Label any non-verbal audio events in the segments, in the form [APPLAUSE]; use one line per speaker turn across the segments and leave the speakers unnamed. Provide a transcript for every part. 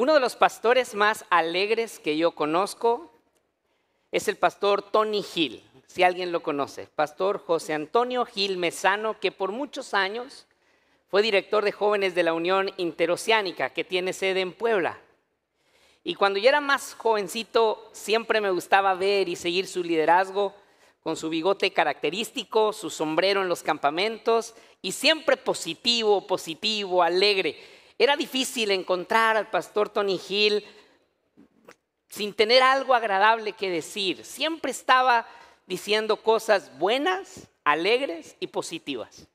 Uno de los pastores más alegres que yo conozco es el pastor Tony Hill, si alguien lo conoce, pastor José Antonio Gil Mesano, que por muchos años fue director de jóvenes de la Unión Interoceánica, que tiene sede en Puebla. Y cuando yo era más jovencito, siempre me gustaba ver y seguir su liderazgo con su bigote característico, su sombrero en los campamentos, y siempre positivo, positivo, alegre. Era difícil encontrar al pastor Tony Hill sin tener algo agradable que decir. Siempre estaba diciendo cosas buenas, alegres y positivas.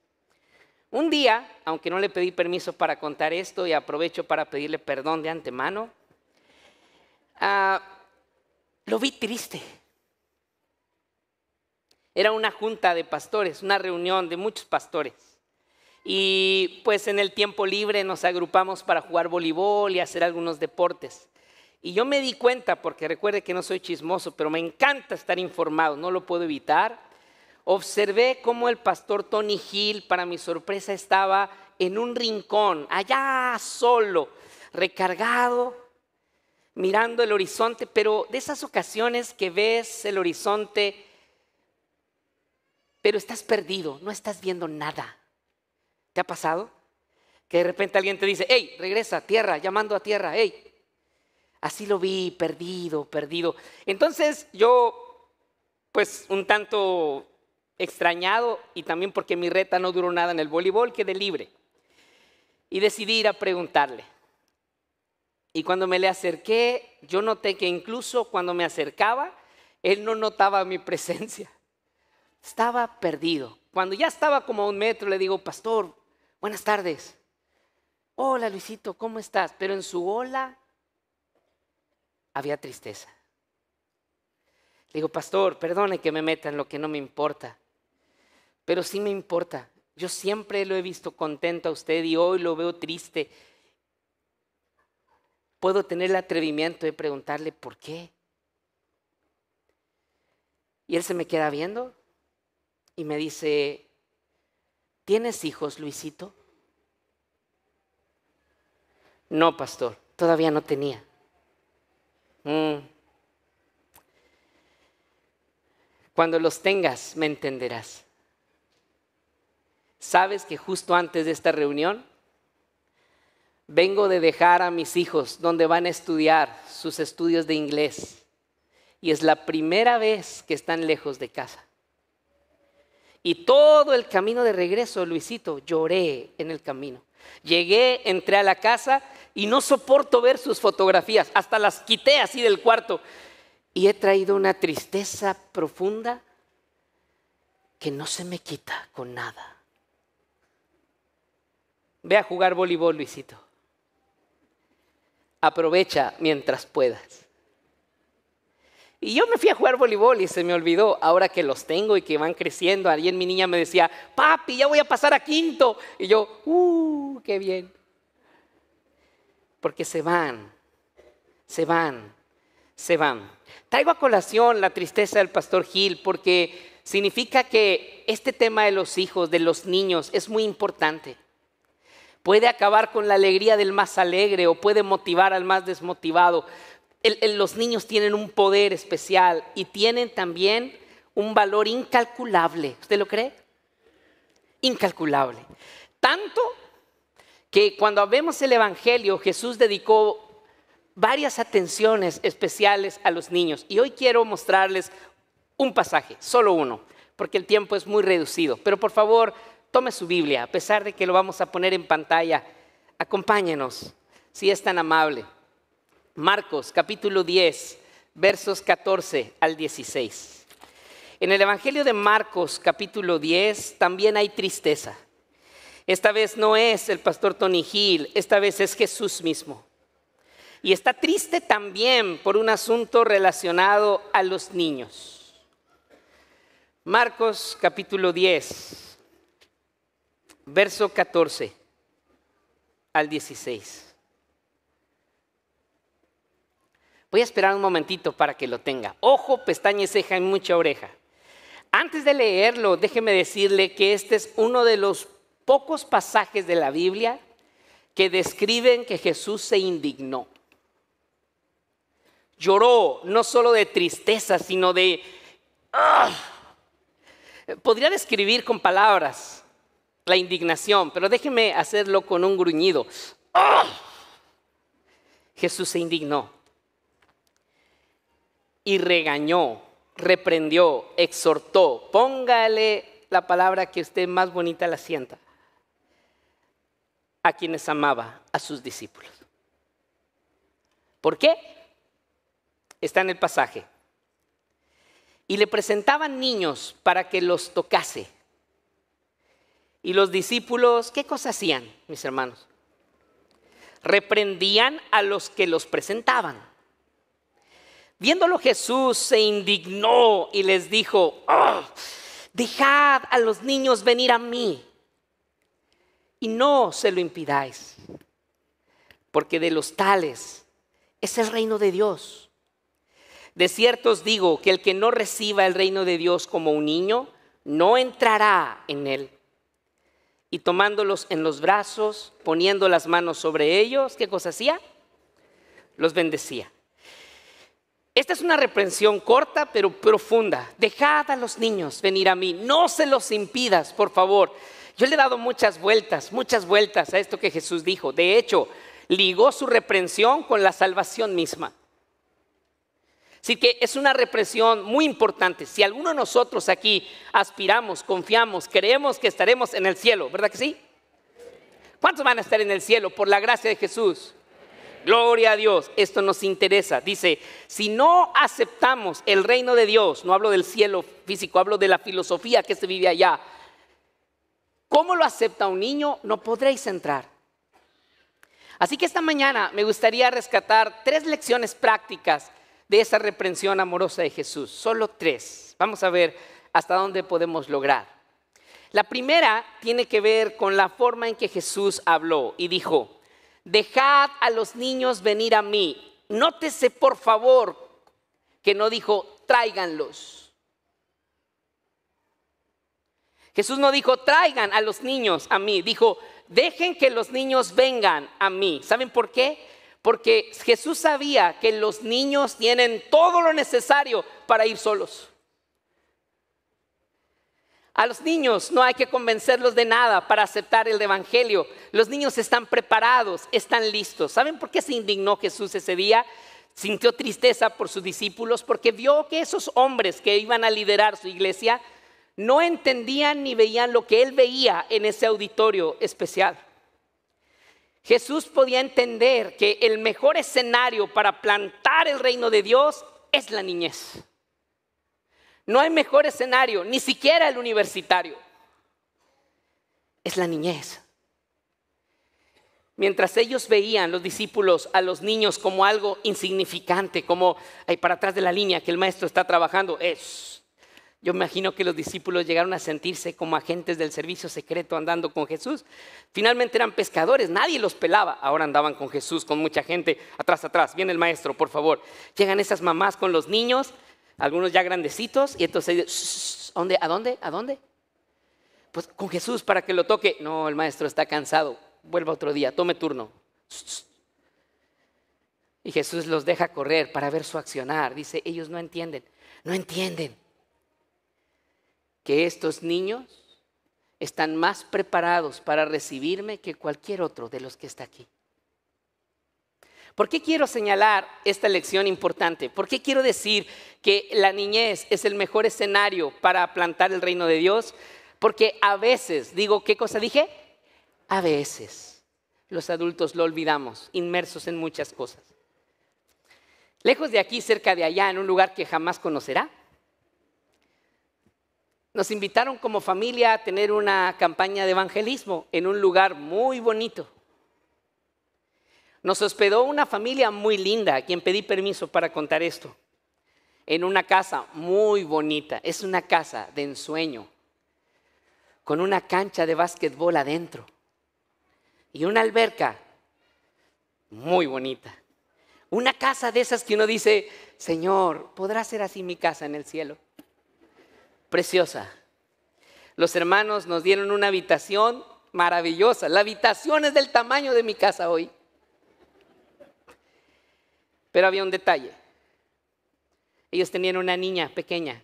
Un día, aunque no le pedí permiso para contar esto y aprovecho para pedirle perdón de antemano, ah, lo vi triste. Era una junta de pastores, una reunión de muchos pastores y pues en el tiempo libre nos agrupamos para jugar voleibol y hacer algunos deportes. Y yo me di cuenta, porque recuerde que no soy chismoso, pero me encanta estar informado, no lo puedo evitar. Observé cómo el pastor Tony Hill, para mi sorpresa, estaba en un rincón, allá solo, recargado, mirando el horizonte, pero de esas ocasiones que ves el horizonte, pero estás perdido, no estás viendo nada. ¿Te ha pasado? Que de repente alguien te dice, hey, regresa, a tierra, llamando a tierra, hey. Así lo vi, perdido, perdido. Entonces yo, pues un tanto extrañado y también porque mi reta no duró nada en el voleibol, quedé libre. Y decidí ir a preguntarle. Y cuando me le acerqué, yo noté que incluso cuando me acercaba, él no notaba mi presencia. Estaba perdido. Cuando ya estaba como a un metro, le digo, pastor, buenas tardes. Hola Luisito, ¿cómo estás? Pero en su hola había tristeza. Le digo, pastor, perdone que me meta en lo que no me importa, pero sí me importa. Yo siempre lo he visto contento a usted y hoy lo veo triste. Puedo tener el atrevimiento de preguntarle por qué. Y él se me queda viendo y me dice, ¿Tienes hijos, Luisito? No, pastor, todavía no tenía. Mm. Cuando los tengas, me entenderás. ¿Sabes que justo antes de esta reunión vengo de dejar a mis hijos donde van a estudiar sus estudios de inglés? Y es la primera vez que están lejos de casa. Y todo el camino de regreso, Luisito, lloré en el camino. Llegué, entré a la casa y no soporto ver sus fotografías. Hasta las quité así del cuarto. Y he traído una tristeza profunda que no se me quita con nada. Ve a jugar voleibol, Luisito. Aprovecha mientras puedas. Y yo me fui a jugar voleibol y se me olvidó, ahora que los tengo y que van creciendo, alguien mi niña me decía, papi, ya voy a pasar a quinto. Y yo, uh, qué bien. Porque se van, se van, se van. Traigo a colación la tristeza del pastor Gil porque significa que este tema de los hijos, de los niños, es muy importante. Puede acabar con la alegría del más alegre o puede motivar al más desmotivado, los niños tienen un poder especial y tienen también un valor incalculable. ¿Usted lo cree? Incalculable. Tanto que cuando vemos el Evangelio, Jesús dedicó varias atenciones especiales a los niños. Y hoy quiero mostrarles un pasaje, solo uno, porque el tiempo es muy reducido. Pero por favor, tome su Biblia, a pesar de que lo vamos a poner en pantalla. Acompáñenos, si es tan amable. Marcos capítulo 10, versos 14 al 16. En el Evangelio de Marcos capítulo 10 también hay tristeza. Esta vez no es el pastor Tony Gil, esta vez es Jesús mismo. Y está triste también por un asunto relacionado a los niños. Marcos capítulo 10, verso 14 al 16. Voy a esperar un momentito para que lo tenga. Ojo, pestaña y ceja y mucha oreja. Antes de leerlo, déjeme decirle que este es uno de los pocos pasajes de la Biblia que describen que Jesús se indignó. Lloró no solo de tristeza, sino de... ¡ah! Podría describir con palabras la indignación, pero déjeme hacerlo con un gruñido. ¡Ah! Jesús se indignó y regañó, reprendió, exhortó. Póngale la palabra que usted más bonita la sienta. A quienes amaba, a sus discípulos. ¿Por qué? Está en el pasaje. Y le presentaban niños para que los tocase. Y los discípulos, ¿qué cosa hacían, mis hermanos? Reprendían a los que los presentaban. Viéndolo Jesús se indignó y les dijo, oh, dejad a los niños venir a mí y no se lo impidáis, porque de los tales es el reino de Dios. De cierto os digo que el que no reciba el reino de Dios como un niño, no entrará en él. Y tomándolos en los brazos, poniendo las manos sobre ellos, ¿qué cosa hacía? Los bendecía. Esta es una reprensión corta pero profunda. Dejad a los niños venir a mí, no se los impidas, por favor. Yo le he dado muchas vueltas, muchas vueltas a esto que Jesús dijo. De hecho, ligó su reprensión con la salvación misma. Así que es una represión muy importante. Si alguno de nosotros aquí aspiramos, confiamos, creemos que estaremos en el cielo, ¿verdad que sí? ¿Cuántos van a estar en el cielo por la gracia de Jesús? Gloria a Dios, esto nos interesa. Dice, si no aceptamos el reino de Dios, no hablo del cielo físico, hablo de la filosofía que se vive allá, ¿cómo lo acepta un niño? No podréis entrar. Así que esta mañana me gustaría rescatar tres lecciones prácticas de esa reprensión amorosa de Jesús. Solo tres. Vamos a ver hasta dónde podemos lograr. La primera tiene que ver con la forma en que Jesús habló y dijo, dejad a los niños venir a mí. Nótese por favor que no dijo, tráiganlos. Jesús no dijo, traigan a los niños a mí, dijo, dejen que los niños vengan a mí. ¿Saben por qué? Porque Jesús sabía que los niños tienen todo lo necesario para ir solos. A los niños no hay que convencerlos de nada para aceptar el Evangelio. Los niños están preparados, están listos. ¿Saben por qué se indignó Jesús ese día? Sintió tristeza por sus discípulos porque vio que esos hombres que iban a liderar su iglesia no entendían ni veían lo que él veía en ese auditorio especial. Jesús podía entender que el mejor escenario para plantar el reino de Dios es la niñez. No hay mejor escenario, ni siquiera el universitario. Es la niñez. Mientras ellos veían, los discípulos, a los niños como algo insignificante, como ahí para atrás de la línea que el maestro está trabajando, es. Yo imagino que los discípulos llegaron a sentirse como agentes del servicio secreto andando con Jesús. Finalmente eran pescadores, nadie los pelaba. Ahora andaban con Jesús, con mucha gente, atrás, atrás. Viene el maestro, por favor. Llegan esas mamás con los niños algunos ya grandecitos, y entonces, ¿a dónde? ¿A dónde? ¿A dónde? Pues con Jesús para que lo toque. No, el maestro está cansado, vuelva otro día, tome turno. Y Jesús los deja correr para ver su accionar. Dice, ellos no entienden, no entienden que estos niños están más preparados para recibirme que cualquier otro de los que está aquí. ¿Por qué quiero señalar esta lección importante? ¿Por qué quiero decir que la niñez es el mejor escenario para plantar el reino de Dios? Porque a veces, digo, ¿qué cosa dije? A veces los adultos lo olvidamos, inmersos en muchas cosas. Lejos de aquí, cerca de allá, en un lugar que jamás conocerá. Nos invitaron como familia a tener una campaña de evangelismo en un lugar muy bonito. Nos hospedó una familia muy linda, a quien pedí permiso para contar esto, en una casa muy bonita. Es una casa de ensueño, con una cancha de básquetbol adentro y una alberca muy bonita. Una casa de esas que uno dice, Señor, ¿podrá ser así mi casa en el cielo? Preciosa. Los hermanos nos dieron una habitación maravillosa. La habitación es del tamaño de mi casa hoy. Pero había un detalle. Ellos tenían una niña pequeña,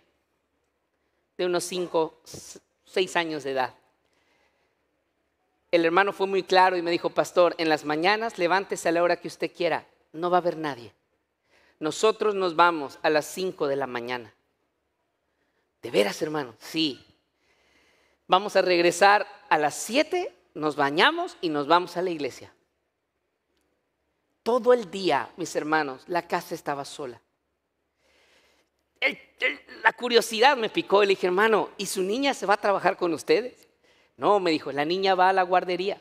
de unos 5, 6 años de edad. El hermano fue muy claro y me dijo, pastor, en las mañanas levántese a la hora que usted quiera, no va a haber nadie. Nosotros nos vamos a las 5 de la mañana. ¿De veras, hermano? Sí. Vamos a regresar a las 7, nos bañamos y nos vamos a la iglesia. Todo el día, mis hermanos, la casa estaba sola. la curiosidad me picó. Le dije, hermano, ¿y su niña se va a trabajar con ustedes? No, me dijo, la niña va a la guardería.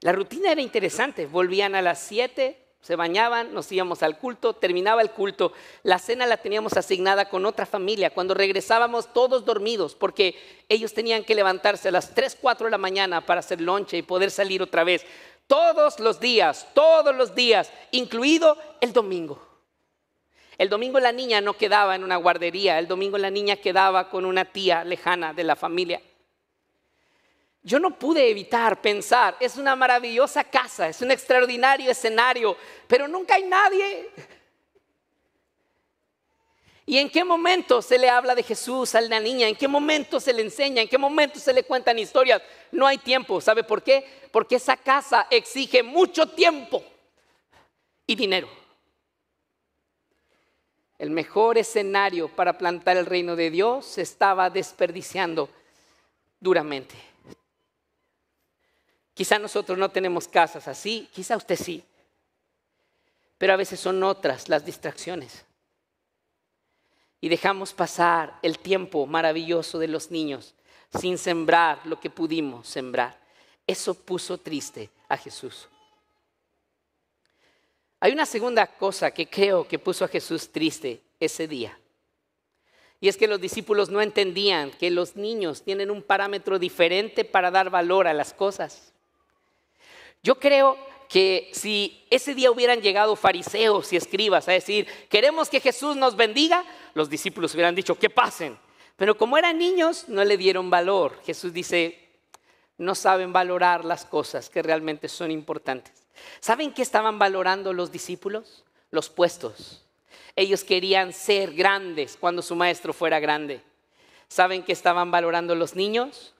La rutina era interesante. Volvían a las 7, se bañaban, nos íbamos al culto, terminaba el culto, la cena la teníamos asignada con otra familia, cuando regresábamos todos dormidos, porque ellos tenían que levantarse a las 3, 4 de la mañana para hacer lonche y poder salir otra vez. Todos los días, todos los días, incluido el domingo. El domingo la niña no quedaba en una guardería, el domingo la niña quedaba con una tía lejana de la familia. Yo no pude evitar pensar, es una maravillosa casa, es un extraordinario escenario, pero nunca hay nadie. ¿Y en qué momento se le habla de Jesús a la niña? ¿En qué momento se le enseña? ¿En qué momento se le cuentan historias? No hay tiempo. ¿Sabe por qué? Porque esa casa exige mucho tiempo y dinero. El mejor escenario para plantar el reino de Dios se estaba desperdiciando duramente. Quizá nosotros no tenemos casas así, quizá usted sí, pero a veces son otras las distracciones y dejamos pasar el tiempo maravilloso de los niños sin sembrar lo que pudimos sembrar. Eso puso triste a Jesús. Hay una segunda cosa que creo que puso a Jesús triste ese día. Y es que los discípulos no entendían que los niños tienen un parámetro diferente para dar valor a las cosas. Yo creo que si ese día hubieran llegado fariseos y escribas a decir, queremos que Jesús nos bendiga, los discípulos hubieran dicho, que pasen. Pero como eran niños, no le dieron valor. Jesús dice, no saben valorar las cosas que realmente son importantes. ¿Saben qué estaban valorando los discípulos? Los puestos. Ellos querían ser grandes cuando su maestro fuera grande. ¿Saben qué estaban valorando los niños?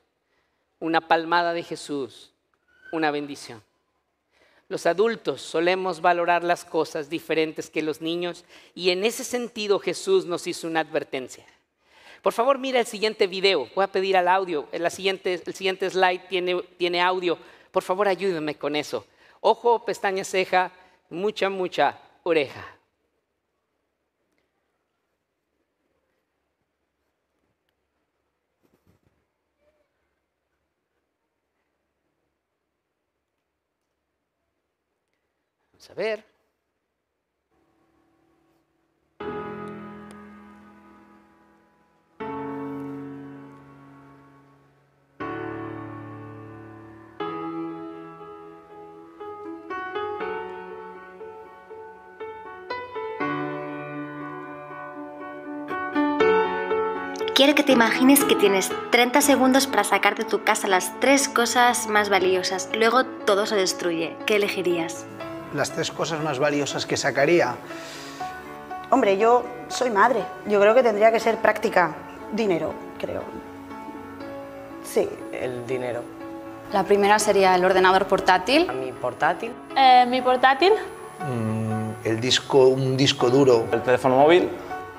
Una palmada de Jesús, una bendición. Los adultos solemos valorar las cosas diferentes que los niños y en ese sentido Jesús nos hizo una advertencia. Por favor, mira el siguiente video. Voy a pedir al audio. el siguiente slide tiene, tiene audio. Por favor, ayúdenme con eso. Ojo, pestaña, ceja, mucha, mucha oreja. a Quiero que te imagines que tienes 30 segundos para sacar de tu casa las tres cosas más valiosas. Luego todo se destruye. ¿Qué elegirías? las tres cosas más valiosas que sacaría? Hombre, yo soy madre. Yo creo que tendría que ser práctica. Dinero, creo. Sí, el dinero. La primera sería el ordenador portátil. Mi portátil. Eh, mi portátil. Mm, el disco, un disco duro. El teléfono móvil.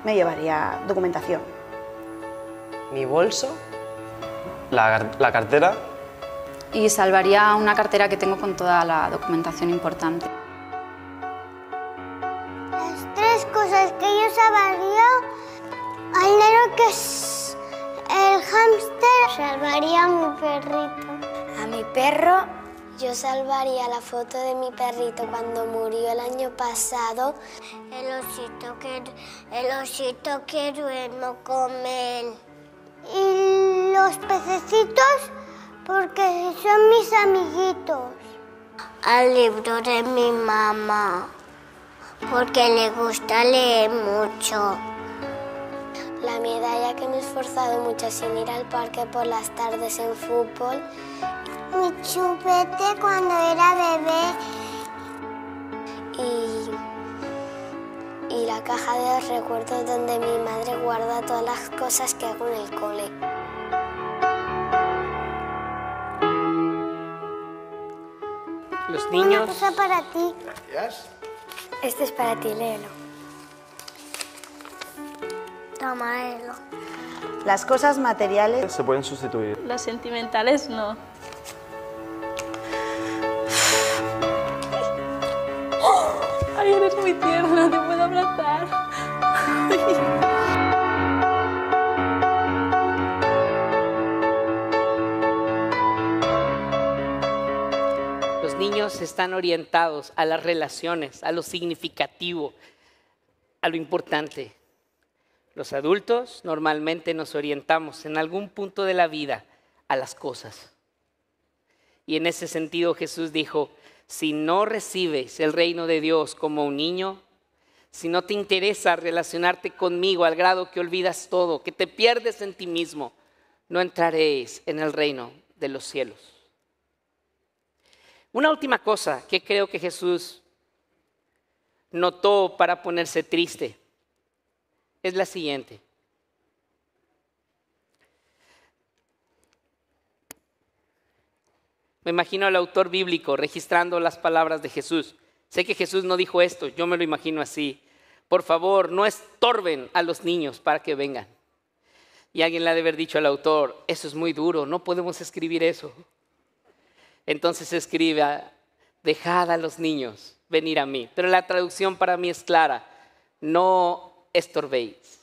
Me llevaría documentación. Mi bolso. La, la cartera. Y salvaría una cartera que tengo con toda la documentación importante. salvaría al el hámster. Salvaría a mi perrito. A mi perro. Yo salvaría la foto de mi perrito cuando murió el año pasado. El osito que, el osito que duermo con él. Y los pececitos porque son mis amiguitos. Al libro de mi mamá. Porque le gusta leer mucho. La medalla que me he esforzado mucho sin ir al parque por las tardes en fútbol. Mi chupete cuando era bebé. Y, la caja de los recuerdos donde mi madre guarda todas las cosas que hago en el cole. Los niños. Una cosa para ti. Gracias. Este es para ti, léelo. Toma, léelo. Las cosas materiales se pueden sustituir. Las sentimentales no. Ay, eres muy tierna, te puedo abrazar. niños están orientados a las relaciones, a lo significativo, a lo importante. Los adultos normalmente nos orientamos en algún punto de la vida a las cosas. Y en ese sentido Jesús dijo, si no recibes el reino de Dios como un niño, si no te interesa relacionarte conmigo al grado que olvidas todo, que te pierdes en ti mismo, no entraréis en el reino de los cielos. Una última cosa que creo que Jesús notó para ponerse triste es la siguiente. Me imagino al autor bíblico registrando las palabras de Jesús. Sé que Jesús no dijo esto, yo me lo imagino así. Por favor, no estorben a los niños para que vengan. Y alguien le ha de haber dicho al autor, eso es muy duro, no podemos escribir eso. Entonces escribe, dejad a los niños venir a mí. Pero la traducción para mí es clara, no estorbéis.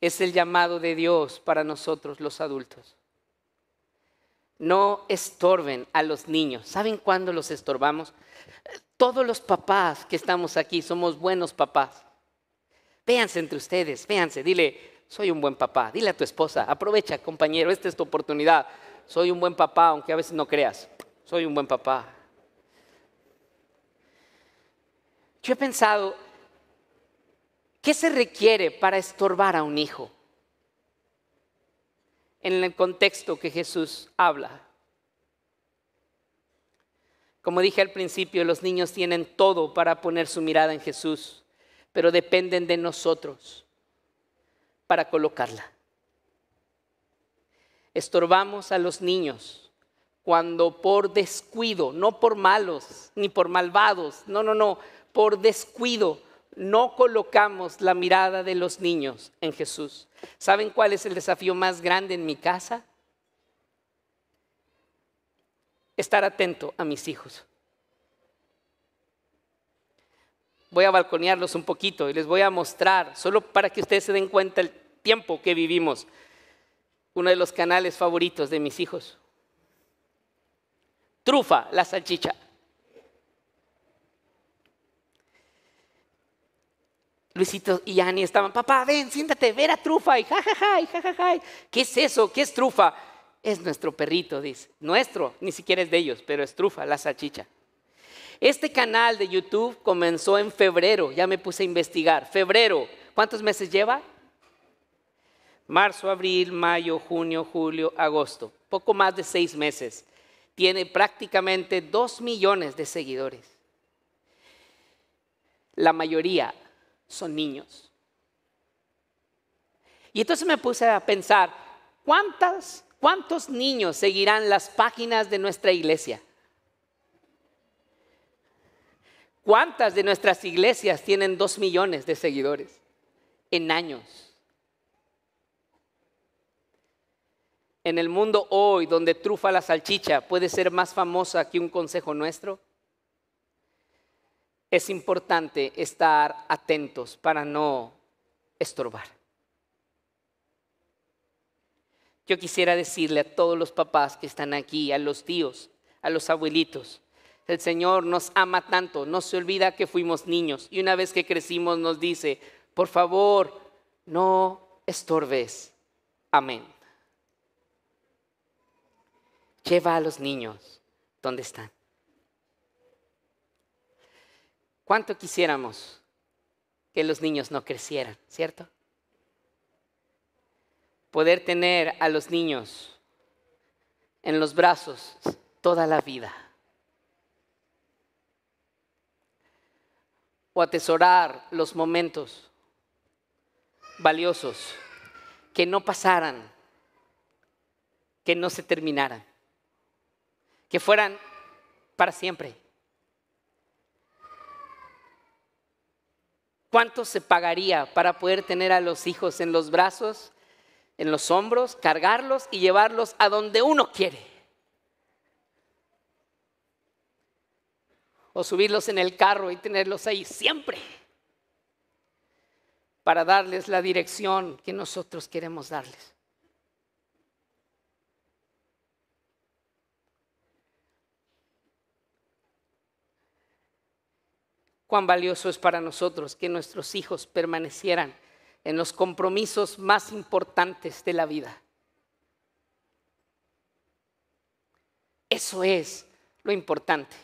Es el llamado de Dios para nosotros los adultos. No estorben a los niños. ¿Saben cuándo los estorbamos? Todos los papás que estamos aquí somos buenos papás. Véanse entre ustedes, véanse, dile, soy un buen papá, dile a tu esposa, aprovecha compañero, esta es tu oportunidad soy un buen papá, aunque a veces no creas. Soy un buen papá. Yo he pensado, ¿qué se requiere para estorbar a un hijo? En el contexto que Jesús habla. Como dije al principio, los niños tienen todo para poner su mirada en Jesús, pero dependen de nosotros para colocarla estorbamos a los niños cuando por descuido, no por malos ni por malvados, no, no, no, por descuido no colocamos la mirada de los niños en Jesús. ¿Saben cuál es el desafío más grande en mi casa? Estar atento a mis hijos. Voy a balconearlos un poquito y les voy a mostrar, solo para que ustedes se den cuenta el tiempo que vivimos uno de los canales favoritos de mis hijos. Trufa, la salchicha. Luisito y Annie estaban, papá, ven, siéntate, ver a Trufa, y jajaja, y jajaja. ¿Qué es eso? ¿Qué es Trufa? Es nuestro perrito, dice. Nuestro, ni siquiera es de ellos, pero es Trufa, la salchicha. Este canal de YouTube comenzó en febrero, ya me puse a investigar. Febrero, ¿cuántos meses lleva? marzo, abril, mayo, junio, julio, agosto, poco más de seis meses. Tiene prácticamente dos millones de seguidores. La mayoría son niños. Y entonces me puse a pensar, ¿cuántos niños seguirán las páginas de nuestra iglesia? ¿Cuántas de nuestras iglesias tienen dos millones de seguidores en años? en el mundo hoy donde trufa la salchicha puede ser más famosa que un consejo nuestro? Es importante estar atentos para no estorbar. Yo quisiera decirle a todos los papás que están aquí, a los tíos, a los abuelitos, el Señor nos ama tanto, no se olvida que fuimos niños y una vez que crecimos nos dice, por favor, no estorbes. Amén lleva a los niños. ¿Dónde están? ¿Cuánto quisiéramos que los niños no crecieran, cierto? Poder tener a los niños en los brazos toda la vida. O atesorar los momentos valiosos que no pasaran, que no se terminaran que fueran para siempre. ¿Cuánto se pagaría para poder tener a los hijos en los brazos, en los hombros, cargarlos y llevarlos a donde uno quiere? O subirlos en el carro y tenerlos ahí siempre para darles la dirección que nosotros queremos darles. cuán valioso es para nosotros que nuestros hijos permanecieran en los compromisos más importantes de la vida. Eso es lo importante.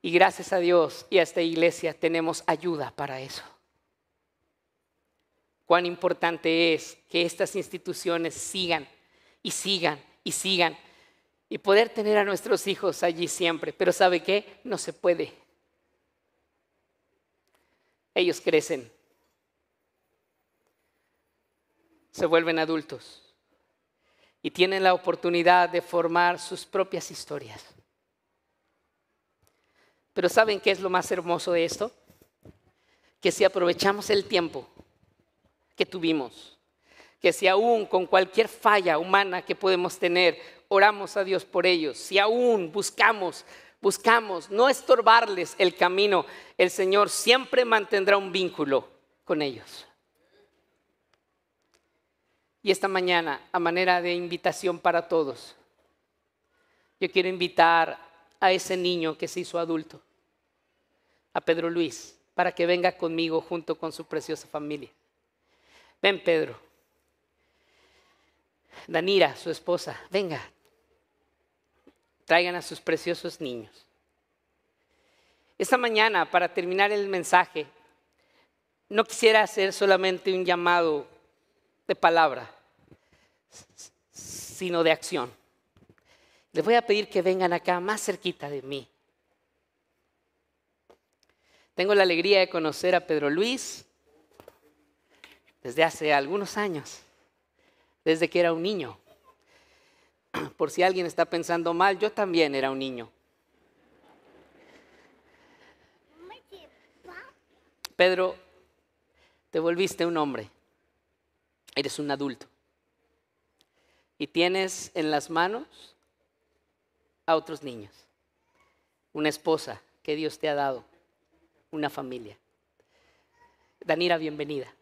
Y gracias a Dios y a esta iglesia tenemos ayuda para eso. Cuán importante es que estas instituciones sigan y sigan y sigan y poder tener a nuestros hijos allí siempre. Pero ¿sabe qué? No se puede. Ellos crecen. Se vuelven adultos y tienen la oportunidad de formar sus propias historias. Pero ¿saben qué es lo más hermoso de esto? Que si aprovechamos el tiempo que tuvimos, que si aún con cualquier falla humana que podemos tener oramos a Dios por ellos, si aún buscamos, buscamos no estorbarles el camino, el Señor siempre mantendrá un vínculo con ellos. Y esta mañana, a manera de invitación para todos, yo quiero invitar a ese niño que se hizo adulto, a Pedro Luis, para que venga conmigo junto con su preciosa familia. Ven, Pedro. Danira, su esposa, venga, traigan a sus preciosos niños. Esta mañana, para terminar el mensaje, no quisiera hacer solamente un llamado de palabra, sino de acción. Les voy a pedir que vengan acá más cerquita de mí. Tengo la alegría de conocer a Pedro Luis desde hace algunos años, desde que era un niño. [CLEARS THROAT] por si alguien está pensando mal, yo también era un niño. Pedro, te volviste un hombre, eres un adulto y tienes en las manos a otros niños, una esposa que Dios te ha dado, una familia. Danira, bienvenida.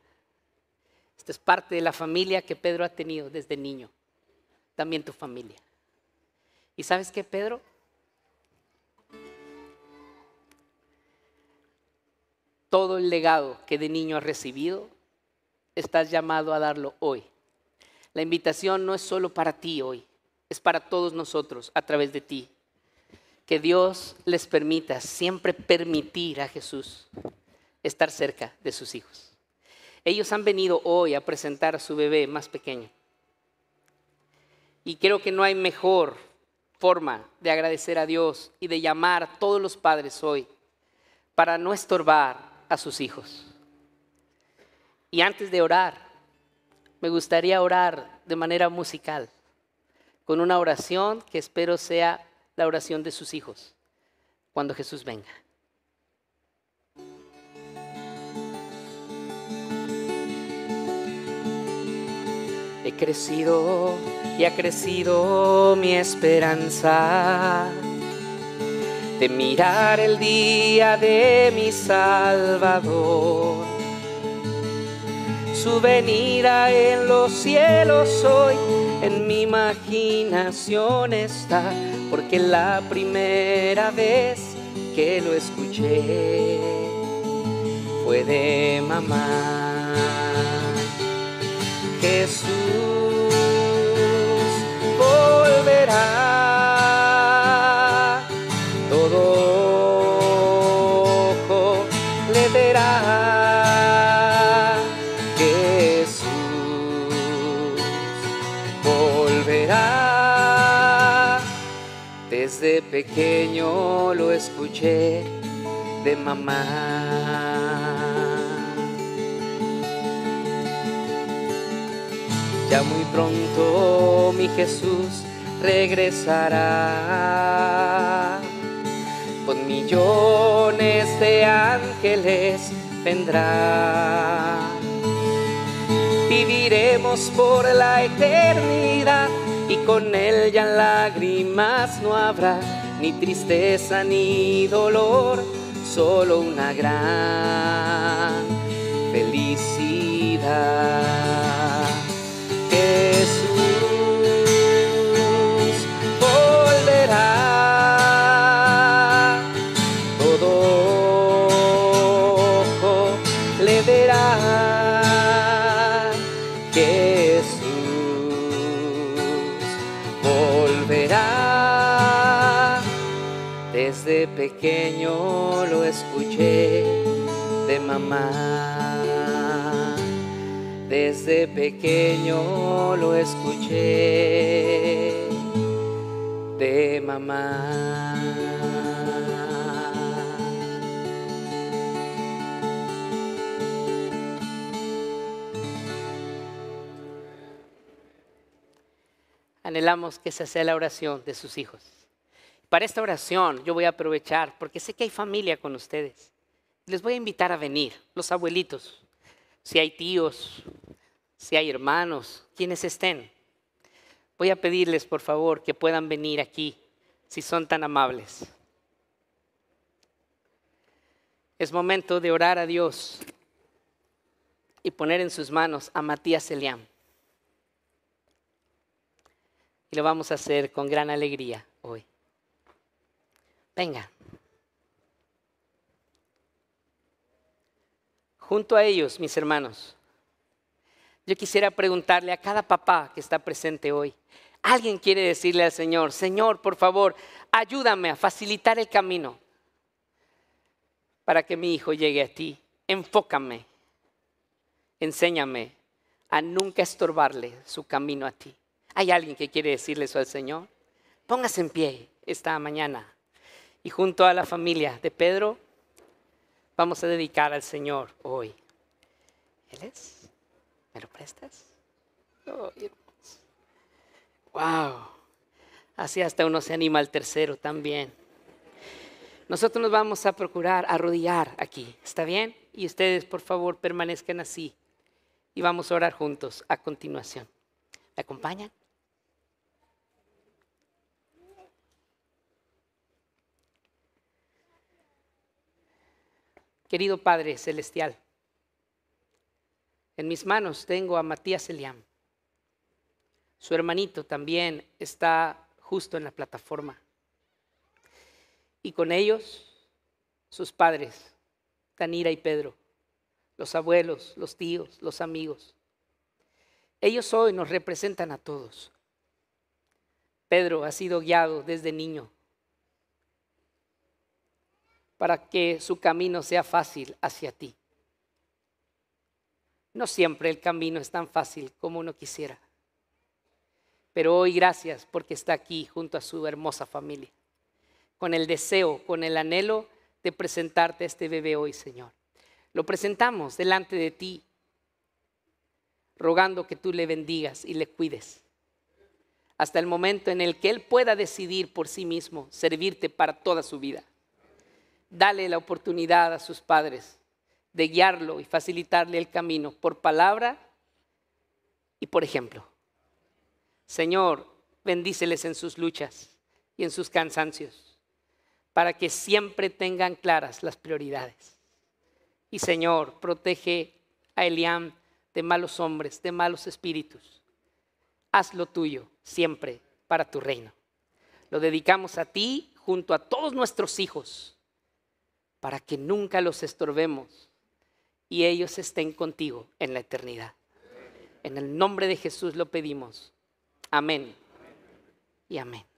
Esta es parte de la familia que Pedro ha tenido desde niño también tu familia. ¿Y sabes qué, Pedro? Todo el legado que de niño has recibido, estás llamado a darlo hoy. La invitación no es solo para ti hoy, es para todos nosotros a través de ti. Que Dios les permita siempre permitir a Jesús estar cerca de sus hijos. Ellos han venido hoy a presentar a su bebé más pequeño. Y creo que no hay mejor forma de agradecer a Dios y de llamar a todos los padres hoy para no estorbar a sus hijos. Y antes de orar, me gustaría orar de manera musical, con una oración que espero sea la oración de sus hijos, cuando Jesús venga. He crecido y ha crecido mi esperanza de mirar el día de mi Salvador. Su venida en los cielos hoy en mi imaginación está, porque la primera vez que lo escuché fue de mamá. Jesús volverá, todo ojo le verá. Jesús volverá. Desde pequeño lo escuché de mamá. Ya muy pronto mi Jesús regresará. Con millones de ángeles vendrá. Viviremos por la eternidad y con él ya lágrimas no habrá, ni tristeza ni dolor, solo una gran felicidad. pequeño lo escuché de mamá. Desde pequeño lo escuché de mamá. Anhelamos que se hace la oración de sus hijos. Para esta oración yo voy a aprovechar, porque sé que hay familia con ustedes. Les voy a invitar a venir, los abuelitos, si hay tíos, si hay hermanos, quienes estén. Voy a pedirles, por favor, que puedan venir aquí, si son tan amables. Es momento de orar a Dios y poner en sus manos a Matías Eliam. Y lo vamos a hacer con gran alegría hoy. Venga. Junto a ellos, mis hermanos, yo quisiera preguntarle a cada papá que está presente hoy, alguien quiere decirle al Señor, Señor, por favor, ayúdame a facilitar el camino para que mi hijo llegue a ti. Enfócame, enséñame a nunca estorbarle su camino a ti. ¿Hay alguien que quiere decirle eso al Señor? Póngase en pie esta mañana y junto a la familia de Pedro vamos a dedicar al Señor hoy. ¿Él es? ¿Me lo prestas? Oh, ¡Wow! Así hasta uno se anima al tercero también. Nosotros nos vamos a procurar arrodillar aquí, ¿está bien? Y ustedes, por favor, permanezcan así. Y vamos a orar juntos a continuación. ¿Me acompañan? Querido Padre Celestial, en mis manos tengo a Matías Eliam. Su hermanito también está justo en la plataforma. Y con ellos, sus padres, Tanira y Pedro, los abuelos, los tíos, los amigos. Ellos hoy nos representan a todos. Pedro ha sido guiado desde niño para que su camino sea fácil hacia ti. No siempre el camino es tan fácil como uno quisiera. Pero hoy gracias porque está aquí junto a su hermosa familia, con el deseo, con el anhelo de presentarte a este bebé hoy, Señor. Lo presentamos delante de ti, rogando que tú le bendigas y le cuides, hasta el momento en el que él pueda decidir por sí mismo servirte para toda su vida. Dale la oportunidad a sus padres de guiarlo y facilitarle el camino por palabra y por ejemplo. Señor, bendíceles en sus luchas y en sus cansancios, para que siempre tengan claras las prioridades. Y Señor, protege a Eliam de malos hombres, de malos espíritus. Haz lo tuyo siempre para tu reino. Lo dedicamos a ti junto a todos nuestros hijos para que nunca los estorbemos y ellos estén contigo en la eternidad. En el nombre de Jesús lo pedimos. Amén. Y amén.